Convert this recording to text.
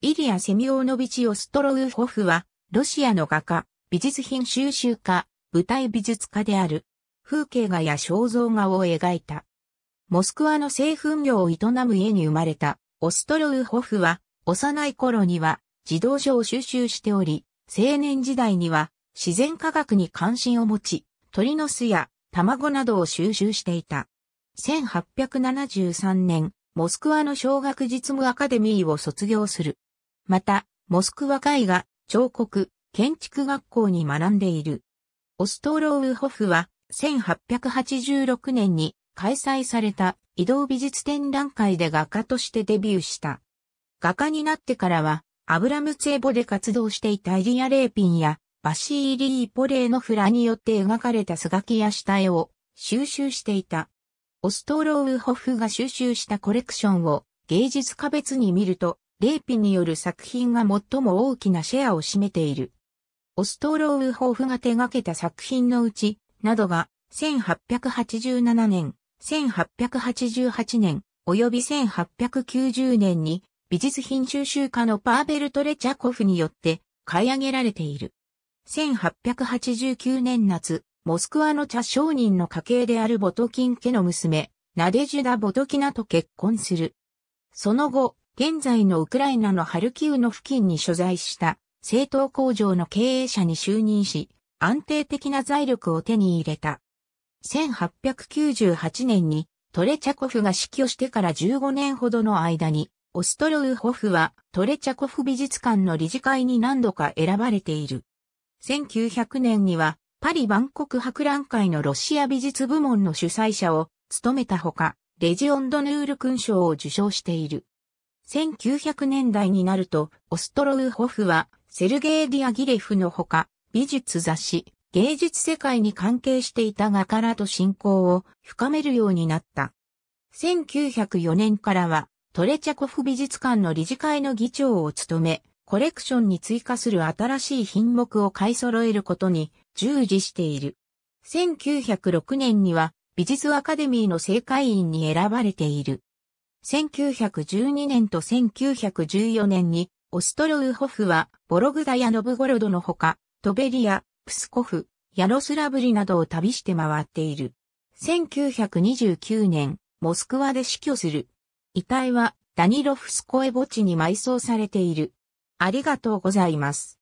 イリア・セミオーノビチ・オストロウホフは、ロシアの画家、美術品収集家、舞台美術家である。風景画や肖像画を描いた。モスクワの製粉業を営む家に生まれた、オストロウホフは、幼い頃には、自動車を収集しており、青年時代には、自然科学に関心を持ち、鳥の巣や卵などを収集していた。1873年、モスクワの小学実務アカデミーを卒業する。また、モスクワ絵画、彫刻、建築学校に学んでいる。オストロウホフは、1886年に開催された移動美術展覧会で画家としてデビューした。画家になってからは、アブラムツエボで活動していたイリア・レーピンや、バシーリー・ポレーノフラによって描かれたスガキや下絵を収集していた。オストロウホフが収集したコレクションを芸術家別に見ると、レイピによる作品が最も大きなシェアを占めている。オストーロウーホーフが手掛けた作品のうち、などが、1887年、1888年、及び1890年に、美術品収集家のパーベルト・レチャコフによって、買い上げられている。1889年夏、モスクワの茶商人の家系であるボトキン家の娘、ナデジュダ・ボトキナと結婚する。その後、現在のウクライナのハルキウの付近に所在した製糖工場の経営者に就任し、安定的な財力を手に入れた。1898年にトレチャコフが死去してから15年ほどの間に、オストロウホフはトレチャコフ美術館の理事会に何度か選ばれている。1900年にはパリ万国博覧会のロシア美術部門の主催者を務めたほか、レジオンドヌール勲章を受賞している。1900年代になると、オストロウホフは、セルゲイ・ディアギレフのほか、美術雑誌、芸術世界に関係していた画からと信仰を深めるようになった。1904年からは、トレチャコフ美術館の理事会の議長を務め、コレクションに追加する新しい品目を買い揃えることに従事している。1906年には美術アカデミーの正会員に選ばれている。1912年と1914年に、オストロウホフは、ボログダやノブゴロドのほか、トベリア、プスコフ、ヤロスラブリなどを旅して回っている。1929年、モスクワで死去する。遺体は、ダニロフスコエ墓地に埋葬されている。ありがとうございます。